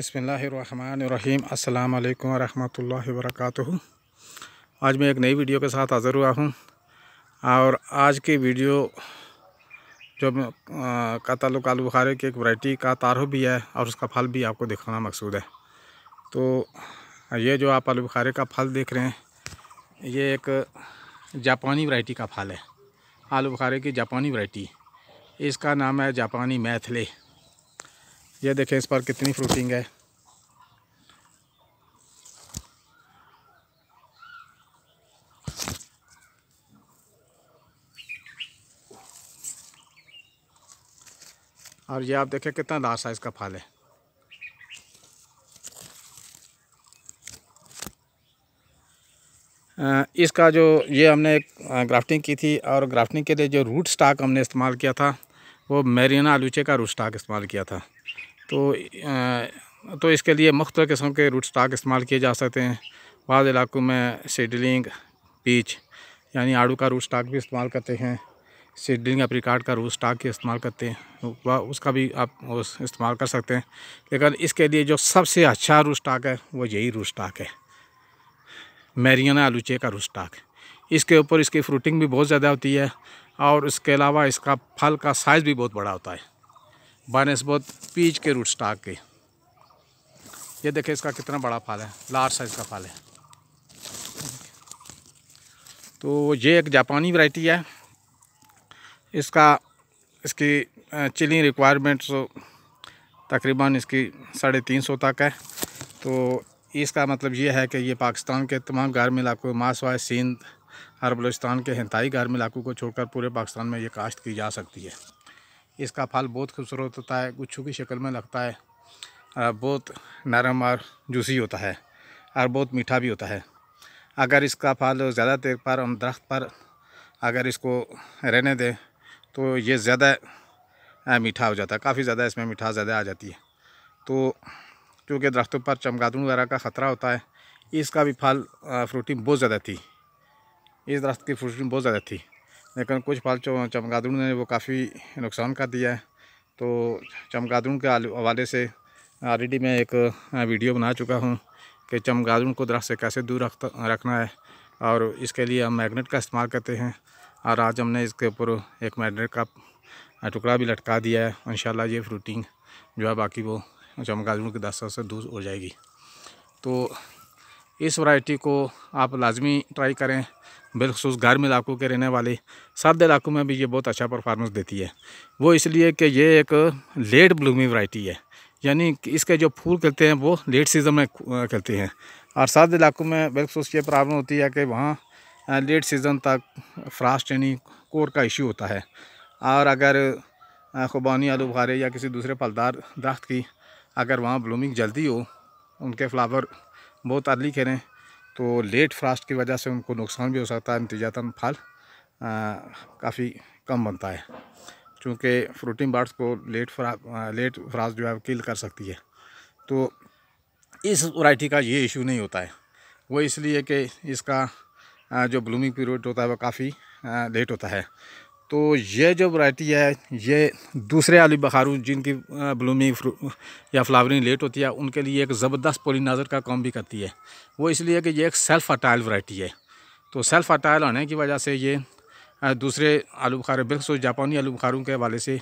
बसमीम अल्लाम वरम् वर्क आज मैं एक नई वीडियो के साथ हाज़िर हुआ हूँ और आज की वीडियो जो का ताल्लुक आलू बुखारे की एक वैरायटी का तारह भी है और उसका फल भी आपको दिखाना मकसूद है तो ये जो आप आलू बुखारे का फल देख रहे हैं ये एक जापानी वैरायटी का फल है आलू बुखारे की जापानी वैरायटी इसका नाम है जापानी मैथले ये देखें इस पर कितनी फ्रूटिंग है और ये आप देखें कितना लार्ज साइज़ का फल है इसका जो ये हमने ग्राफ्टिंग की थी और ग्राफ्टिंग के लिए जो रूट स्टॉक हमने इस्तेमाल किया था वो मेरीना आलूचे का रूट स्टॉक इस्तेमाल किया था तो तो इसके लिए मुख्त किस्म के रूट स्टाक इस्तेमाल किए जा सकते हैं बाद इलाकों में सीडलिंग पीच यानी आड़ू का रूट स्टाक भी इस्तेमाल करते हैं सीडलिंग अप्रिकाट का रूट स्टाक भी इस्तेमाल करते हैं वह उसका भी आप उस इस्तेमाल कर सकते हैं लेकिन इसके लिए जो सबसे अच्छा रूट स्टाक है वो यही रूट स्टाक है मैरियाना आलूचे का रूट स्टाक इसके ऊपर इसकी फ्रूटिंग भी बहुत ज़्यादा होती है और इसके अलावा इसका फल का साइज़ भी बहुत बड़ा होता है बनस्बत पीच के रूट स्टाक के ये देखिए इसका कितना बड़ा फल है लार्ज साइज़ का फल है तो ये एक जापानी वैरायटी है इसका इसकी चिलिंग रिक्वायरमेंट्स तो तकरीबन इसकी साढ़े तीन सौ तक है तो इसका मतलब ये है कि ये पाकिस्तान के तमाम गर्म इलाकों मासवाए सिंध और बलोचिस्तान के हिंताई गर्म इलाकों को छोड़कर पूरे पाकिस्तान में ये काश्त की जा सकती है इसका फल बहुत खूबसूरत होता है गुच्छू की शक्ल में लगता है और बहुत नरम और जूसी होता है और बहुत मीठा भी होता है अगर इसका फल ज़्यादा देर पर हम दरख्त पर अगर इसको रहने दें तो ये ज़्यादा मीठा हो जाता है काफ़ी ज़्यादा इसमें मीठा ज़्यादा आ जाती है तो क्योंकि दरख्तों पर चमगादड़ वगैरह का ख़तरा होता है इसका भी फल फ्रूटिंग बहुत ज़्यादा थी इस दरख्त की फ्रूटिंग बहुत ज़्यादा थी लेकिन कुछ फल चमगादड़ ने वो काफ़ी नुकसान कर दिया है तो चमगादड़ के हवाले से ऑलरेडी मैं एक वीडियो बना चुका हूँ कि चमगादड़ को दरख्त से कैसे दूर रख रखना है और इसके लिए हम मैगनेट का इस्तेमाल करते हैं और आज हमने इसके ऊपर एक मैगनेट का टुकड़ा भी लटका दिया है इन ये फ्रूटिंग जो है बाकी वो चमगादड़ों के दस्तों से दूर हो जाएगी तो इस वैरायटी को आप लाजमी ट्राई करें बिलखसूस गर्म इलाकों के रहने वाले सर्द इलाकों में भी ये बहुत अच्छा परफार्मेंस देती है वो इसलिए कि ये एक लेट ब्लूमी वैरायटी है यानी इसके जो फूल खिलते हैं वो लेट सीज़न में खिलते हैं और सर्द इलाकों में बिलखसूस ये प्रॉब्लम होती है कि वहाँ लेट सीज़न तक फ्रास्ट यानी कोर का इशू होता है और अगर खुबानी आलू बुखारे या किसी दूसरे फलदार दरख्त की अगर वहाँ ब्लूमिंग जल्दी हो उनके फ्लावर बहुत अर्ली करें तो लेट फ्रास्ट की वजह से उनको नुकसान भी हो सकता है नतीजातन फल काफ़ी कम बनता है क्योंकि फ्रूटिंग बर्ड्स को लेट फ्रा लेट फ्रास्ट जो है किल कर सकती है तो इस वाइटी का ये इशू नहीं होता है वो इसलिए कि इसका जो ब्लूमिंग पीरियड होता है वो काफ़ी लेट होता है तो ये जो वैरायटी है ये दूसरे आलू बखारू जिनकी ब्लूमिंग या फ्लावरिंग लेट होती है उनके लिए एक ज़बरदस्त पोलिनाजर का काम भी करती है वो इसलिए कि ये एक सेल्फ़ अटाइल वैरायटी है तो सेल्फ़ अटायल होने की वजह से ये दूसरे आलू बखारे बिल्कुल जापानी आलू बखारों के हवाले से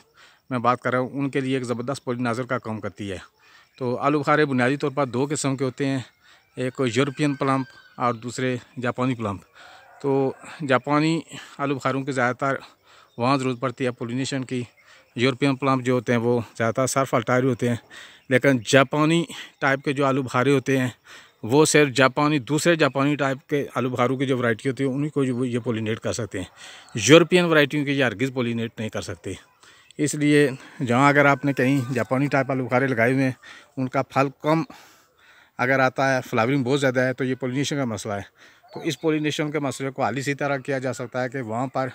मैं बात कर रहा हूँ उनके लिए एक ज़बरदस्त पोलिनाजर का काम करती है तो आलू बखारे बुनियादी तौर पर दो किस्म के होते हैं एक यूरोपियन प्लम्प और दूसरे जापानी प्लम्प तो जापानी आलू बखारों के ज़्यादातर वहाँ ज़रूरत पड़ती है पोलिनेशन की यूरोपियन प्लांट जो होते हैं वो ज़्यादातर सर्फ अल्टारी होते हैं लेकिन जापानी टाइप के जो आलू भारे होते हैं वो सिर्फ जापानी दूसरे जापानी टाइप के आलू भारू की जो वैरायटी होती है उन्हीं को ये पोलिनेट कर सकते हैं यूरोपियन वैरायटियों के ये हरगिज़ पोलिनेट नहीं कर सकते इसलिए जहाँ अगर आपने कहीं जापानी टाइप आलू बुखारे लगाए हुए हैं उनका फल कम अगर आता है फ्लावरिंग बहुत ज़्यादा है तो ये पोलिनेशन का मसला है तो इस पोलिनेशन के मसले को हाल सी तरह किया जा सकता है कि वहाँ पर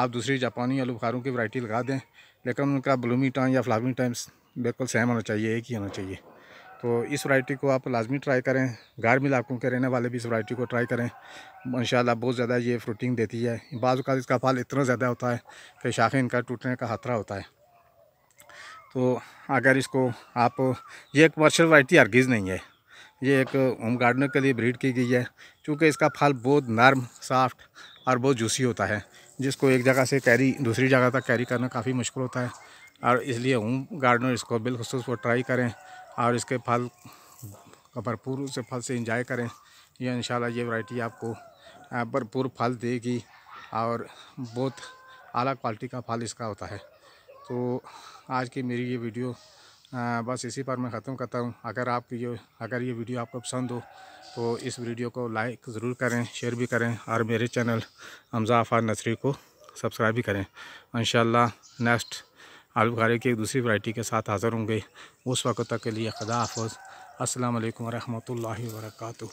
आप दूसरी जापानी आलू बुखारों की वैरायटी लगा दें लेकिन उनका ब्लूमी टाइम या फ्लावरिंग टाइम बिल्कुल सेम होना चाहिए एक ही होना चाहिए तो इस वैरायटी को आप लाजमी ट्राई करें गारमी इलाकों के रहने वाले भी इस वैरायटी को ट्राई करें इन बहुत ज़्यादा ये फ्रूटिंग देती है बाज़ का इसका फल इतना ज़्यादा होता है कि शाखें इनका टूटने का खतरा होता है तो अगर इसको आप ये एक मर्शल वाइटी हरगिज़ नहीं है ये एक होम गार्डनर के लिए ब्रीड की गई है क्योंकि इसका फल बहुत नर्म सॉफ्ट और बहुत जूसी होता है जिसको एक जगह से कैरी दूसरी जगह तक कैरी करना काफ़ी मुश्किल होता है और इसलिए हूँ गार्डनर इसको बिलखसूस वो ट्राई करें और इसके फल भरपूर से फल से इंजॉय करें ये इन ये वाइटी आपको भरपूर फल देगी और बहुत अला क्वालिटी का फल इसका होता है तो आज की मेरी ये वीडियो हाँ, बस इसी पर मैं ख़त्म करता हूँ अगर आपकी ये अगर ये वीडियो आपको पसंद हो तो इस वीडियो को लाइक ज़रूर करें शेयर भी करें और मेरे चैनल हमजा आफार नसरी को सब्सक्राइब भी करें इन नेक्स्ट आलू बुखारे की दूसरी वैरायटी के साथ हाज़िर होंगे उस वक्त तक के लिए खुदा हाफ़ असलकम वरहमल वर्का